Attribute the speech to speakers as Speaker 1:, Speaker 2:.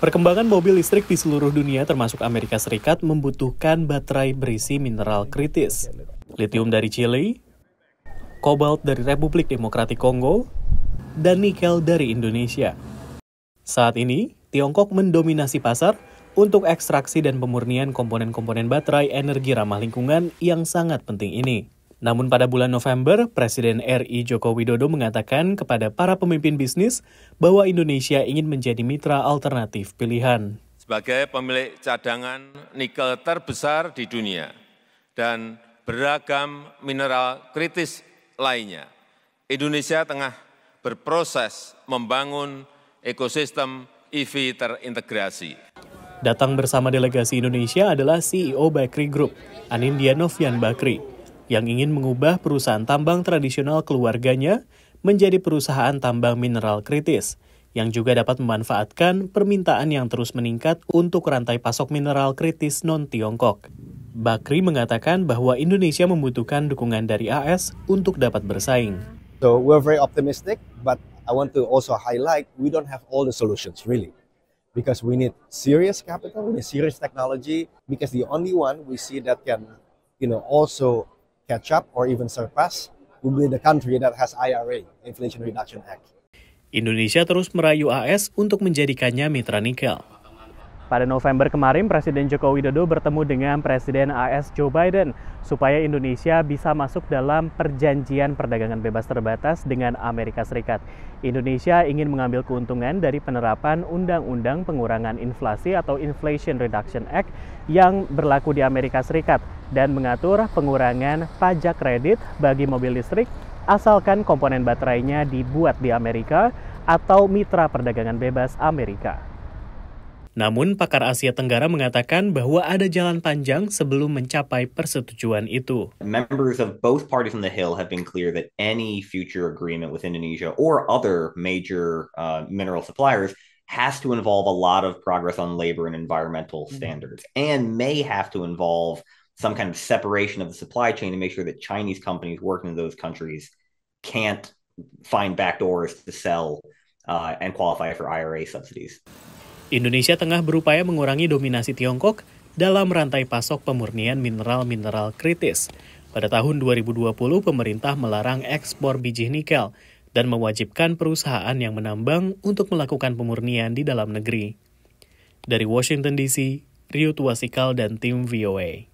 Speaker 1: Perkembangan mobil listrik di seluruh dunia termasuk Amerika Serikat membutuhkan baterai berisi mineral kritis. Litium dari Chile, kobalt dari Republik Demokratik Kongo, dan nikel dari Indonesia. Saat ini, Tiongkok mendominasi pasar untuk ekstraksi dan pemurnian komponen-komponen baterai energi ramah lingkungan yang sangat penting ini. Namun pada bulan November, Presiden RI Joko Widodo mengatakan kepada para pemimpin bisnis bahwa Indonesia ingin menjadi mitra alternatif pilihan.
Speaker 2: Sebagai pemilik cadangan nikel terbesar di dunia dan beragam mineral kritis lainnya, Indonesia tengah berproses membangun ekosistem EV terintegrasi.
Speaker 1: Datang bersama delegasi Indonesia adalah CEO Bakri Group, Anindya Novian Bakri yang ingin mengubah perusahaan tambang tradisional keluarganya menjadi perusahaan tambang mineral kritis, yang juga dapat memanfaatkan permintaan yang terus meningkat untuk rantai pasok mineral kritis non-Tiongkok. Bakri mengatakan bahwa Indonesia membutuhkan dukungan dari AS untuk dapat bersaing. So we're very optimistic, but I want to also highlight we don't have all the solutions really. because we need serious capital, we need serious technology, because the only one we see that can, you know, also catch up or even surpass will be the country that has IRA, Inflation Reduction Act. Indonesia terus merayu AS untuk menjadikannya mitra nikel. Pada November kemarin, Presiden Joko Widodo bertemu dengan Presiden AS Joe Biden supaya Indonesia bisa masuk dalam perjanjian perdagangan bebas terbatas dengan Amerika Serikat. Indonesia ingin mengambil keuntungan dari penerapan Undang-Undang Pengurangan Inflasi atau Inflation Reduction Act yang berlaku di Amerika Serikat dan mengatur pengurangan pajak kredit bagi mobil listrik asalkan komponen baterainya dibuat di Amerika atau mitra perdagangan bebas Amerika. Namun pakar Asia Tenggara mengatakan bahwa ada jalan panjang sebelum mencapai persetujuan itu.
Speaker 3: Members of both parties on the Hill have been clear that any future agreement with Indonesia or other major uh, mineral suppliers has to involve a lot of progress on labor and environmental mm-hmm. standards and may have to involve some kind of separation of the supply chain to make sure that Chinese companies working in those countries can't find back doors to sell uh, and qualify for IRA subsidies.
Speaker 1: Indonesia tengah berupaya mengurangi dominasi Tiongkok dalam rantai pasok pemurnian mineral-mineral kritis. Pada tahun 2020, pemerintah melarang ekspor biji nikel dan mewajibkan perusahaan yang menambang untuk melakukan pemurnian di dalam negeri. Dari Washington DC, Rio Tuasikal dan
Speaker 2: tim VOA.